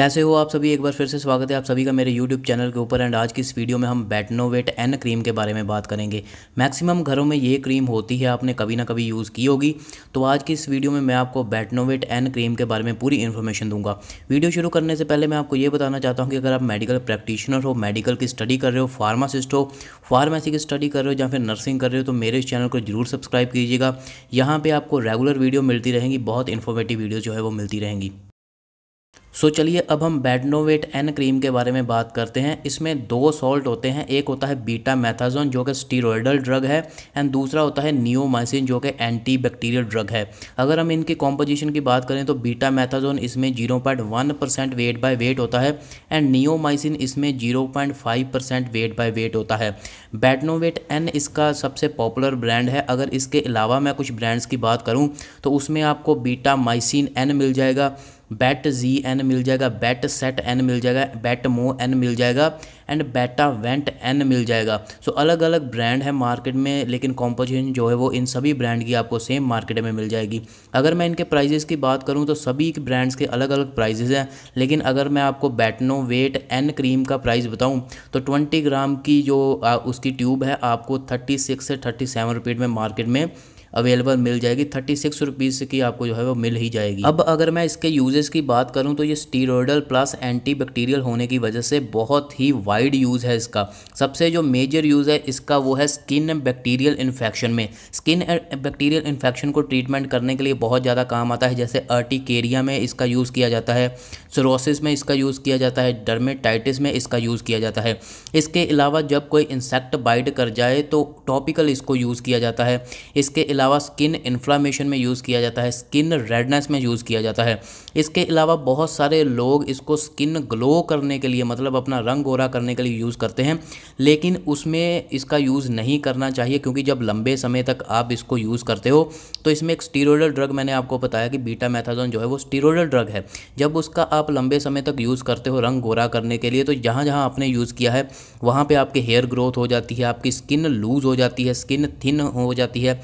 कैसे हो आप सभी एक बार फिर से स्वागत है आप सभी का मेरे YouTube चैनल के ऊपर एंड आज की इस वीडियो में हम बैटनोवेट एन क्रीम के बारे में बात करेंगे मैक्सिमम घरों में ये क्रीम होती है आपने कभी ना कभी यूज़ की होगी तो आज की इस वीडियो में मैं आपको बैटनोवेट एन क्रीम के बारे में पूरी इन्फॉर्मेशन दूंगा वीडियो शुरू करने से पहले मैं आपको ये बताना चाहता हूँ कि अगर आप मेडिकल प्रैक्टिशनर हो मेडिकल की स्टडी कर रहे हो फार्मासिस्ट हो फार्मेसी की स्टडी कर रहे हो या फिर नर्सिंग कर रहे हो तो मेरे इस चैनल को जरूर सब्सक्राइब कीजिएगा यहाँ पर आपको रेगुलर वीडियो मिलती रहेंगी बहुत इन्फॉर्मेटिव वीडियो जो है वो मिलती रहेंगी सो so, चलिए अब हम बेडनोवेट एन क्रीम के बारे में बात करते हैं इसमें दो सॉल्ट होते हैं एक होता है बीटा मैथाजोन जो कि स्टीरोडल ड्रग है एंड दूसरा होता है नियोमाइसिन जो कि एंटी बैक्टीरियल ड्रग है अगर हम इनके कॉम्पोजिशन की बात करें तो बीटा मैथाजोन इसमें zero point one percent weight by weight होता है एंड नियोमाइसिन इसमें zero point five percent weight by weight होता है बैडनोवेट एन इसका सबसे पॉपुलर ब्रांड है अगर इसके अलावा मैं कुछ ब्रांड्स की बात करूँ तो उसमें आपको बीटा माइसिन एन मिल जाएगा बैट जी एन मिल जाएगा बैट सेट एन मिल जाएगा बैट मो एन मिल जाएगा एंड बैटा वेंट एन मिल जाएगा सो so, अलग अलग ब्रांड है मार्केट में लेकिन कॉम्पोजिशन जो है वो इन सभी ब्रांड की आपको सेम मार्केट में मिल जाएगी अगर मैं इनके प्राइजेस की बात करूँ तो सभी ब्रांड्स के अलग अलग प्राइजेज़ हैं लेकिन अगर मैं आपको बैटनो वेट एन क्रीम का प्राइस बताऊँ तो ट्वेंटी ग्राम की जो आ, उसकी ट्यूब है आपको थर्टी सिक्स से थर्टी सेवन रुपीज़ में मार्केट में अवेलेबल मिल जाएगी थर्टी सिक्स रुपीज़ की आपको जो है वो मिल ही जाएगी अब अगर मैं इसके यूजेस की बात करूँ तो ये स्टीरोडल प्लस एंटी बैक्टीरियल होने की वजह से बहुत ही वाइड यूज़ है इसका सबसे जो मेजर यूज़ है इसका वो है स्किन बैक्टीरियल इन्फेक्शन में स्किन बैक्टीरियल इन्फेक्शन को ट्रीटमेंट करने के लिए बहुत ज़्यादा काम आता है जैसे अर्टिकेरिया में इसका यूज़ किया जाता है सरोसिस में इसका यूज़ किया जाता है डर्मेटाइटिस में इसका यूज़ किया जाता है इसके अलावा जब कोई इंसेक्ट बाइट कर जाए तो टॉपिकल इसको यूज़ किया जाता है इसके अलावा स्किन इन्फ्लामेशन में यूज़ किया जाता है स्किन रेडनेस में यूज़ किया जाता है इसके अलावा बहुत सारे लोग इसको स्किन ग्लो करने के लिए मतलब अपना रंग गोरा करने के लिए यूज़ करते हैं लेकिन उसमें इसका यूज़ नहीं करना चाहिए क्योंकि जब लंबे समय तक आप इसको यूज़ करते हो तो इसमें एक स्टीरोडल ड्रग मैंने आपको बताया कि बीटा मैथाजोन जो है वो स्टीरोडल ड्रग है जब उसका आप लंबे समय तक यूज़ करते हो रंग गोरा करने के लिए तो जहाँ जहाँ आपने यूज़ किया है वहाँ पर आपके हेयर ग्रोथ हो जाती है आपकी स्किन लूज़ हो जाती है स्किन थिन हो जाती है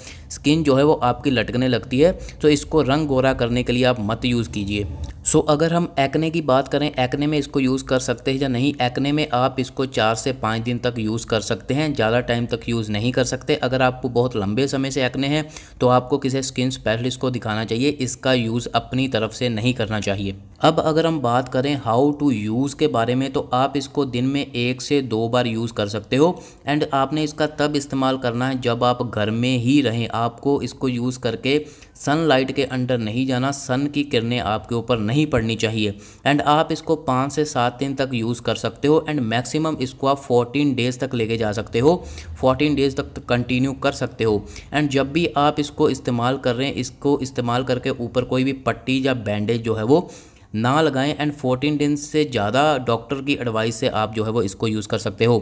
स्किन जो है वो आपकी लटकने लगती है तो इसको रंग गोरा करने के लिए आप मत यूज़ कीजिए सो so, अगर हम एक्ने की बात करें एक्ने में इसको यूज़ कर सकते हैं या नहीं एक्ने में आप इसको चार से पाँच दिन तक यूज़ कर सकते हैं ज़्यादा टाइम तक यूज़ नहीं कर सकते अगर आपको बहुत लंबे समय से एक्ने हैं तो आपको किसी स्किन स्पेशलिस्ट को दिखाना चाहिए इसका यूज़ अपनी तरफ से नहीं करना चाहिए अब अगर हम बात करें हाउ टू यूज़ के बारे में तो आप इसको दिन में एक से दो बार यूज़ कर सकते हो एंड आपने इसका तब इस्तेमाल करना है जब आप घर में ही रहें आपको इसको यूज़ करके सनलाइट के अंडर नहीं जाना सन की किरणें आपके ऊपर नहीं पड़नी चाहिए एंड आप इसको पाँच से सात दिन तक यूज़ कर सकते हो एंड मैक्सिमम इसको आप फोर्टीन डेज़ तक लेके जा सकते हो फोर्टीन डेज़ तक कंटिन्यू तो कर सकते हो एंड जब भी आप इसको इस्तेमाल कर रहे हैं इसको इस्तेमाल करके ऊपर कोई भी पट्टी या बैंडेज जो है वो ना लगाएं एंड 14 डेज से ज़्यादा डॉक्टर की एडवाइस से आप जो है वो इसको यूज़ कर सकते हो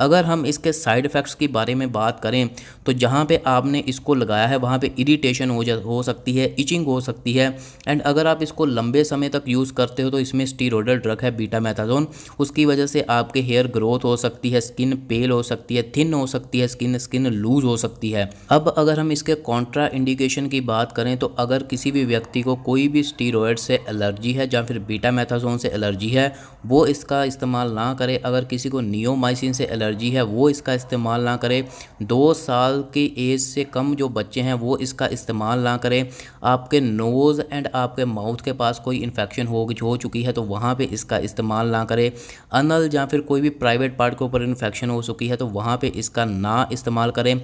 अगर हम इसके साइड इफ़ेक्ट्स के बारे में बात करें तो जहाँ पे आपने इसको लगाया है वहाँ पे इरिटेशन हो जा हो सकती है इचिंग हो सकती है एंड अगर आप इसको लंबे समय तक यूज़ करते हो तो इसमें स्टीरोडल ड्रग है बीटा मैथाजोन उसकी वजह से आपके हेयर ग्रोथ हो सकती है स्किन पेल हो सकती है थिन हो सकती है स्किन स्किन लूज हो सकती है अब अगर हम इसके कॉन्ट्रा इंडिकेशन की बात करें तो अगर किसी भी व्यक्ति को कोई भी स्टीरोड से एलर्जी है या फिर बीटा मैथाजोन से एलर्जी है वो इसका इस्तेमाल ना करें अगर किसी को नियोमाइसिन से एलर्जी एलर्जी है वो इसका इस्तेमाल ना करें दो साल की एज से कम जो बच्चे हैं वो इसका इस्तेमाल ना करें आपके नोज़ एंड आपके माउथ के पास कोई इन्फेक्शन हो हो चुकी है तो वहाँ पे इसका इस्तेमाल ना करें अनल या फिर कोई भी प्राइवेट पार्ट के ऊपर इन्फेक्शन हो चुकी है तो वहाँ पर इसका ना इस्तेमाल करें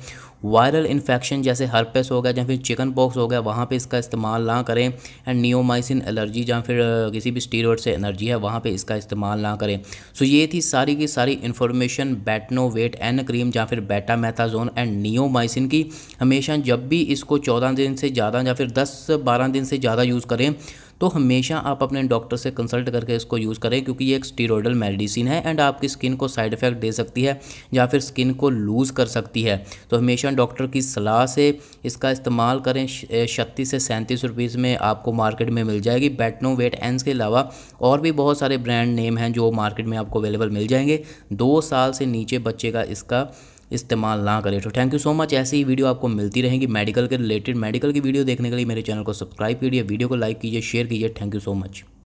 वायरल इन्फेक्शन जैसे हर्पेस हो गया या फिर चिकन पॉक्स हो गया वहाँ पे इसका इस्तेमाल ना करें एंड नियोमाइसिन एलर्जी या फिर किसी भी स्टीरोड से एनर्जी है वहाँ पे इसका इस्तेमाल ना करें सो तो so ये थी सारी की सारी इन्फॉर्मेशन बैटनोवेट एन क्रीम या फिर बैटा मैथाजोन एंड नियोमाइसिन की हमेशा जब भी इसको चौदह दिन से ज़्यादा या फिर दस बारह दिन से ज़्यादा यूज़ करें तो हमेशा आप अपने डॉक्टर से कंसल्ट करके इसको यूज़ करें क्योंकि ये एक स्टीरोडल मेडिसिन है एंड आपकी स्किन को साइड इफेक्ट दे सकती है या फिर स्किन को लूज़ कर सकती है तो हमेशा डॉक्टर की सलाह से इसका इस्तेमाल करें छत्तीस से सैंतीस रुपीज़ में आपको मार्केट में मिल जाएगी बैटनो वेट एंस के अलावा और भी बहुत सारे ब्रांड नेम हैं जो मार्केट में आपको अवेलेबल मिल जाएंगे दो साल से नीचे बच्चे का इसका इस्तेमाल ना करें तो थैंक यू सो मच ऐसी ही वीडियो आपको मिलती रहेगी मेडिकल के रिलेटेड मेडिकल की वीडियो देखने के लिए मेरे चैनल को सब्सक्राइब कीजिए वीडियो को लाइक कीजिए शेयर कीजिए थैंक यू सो मच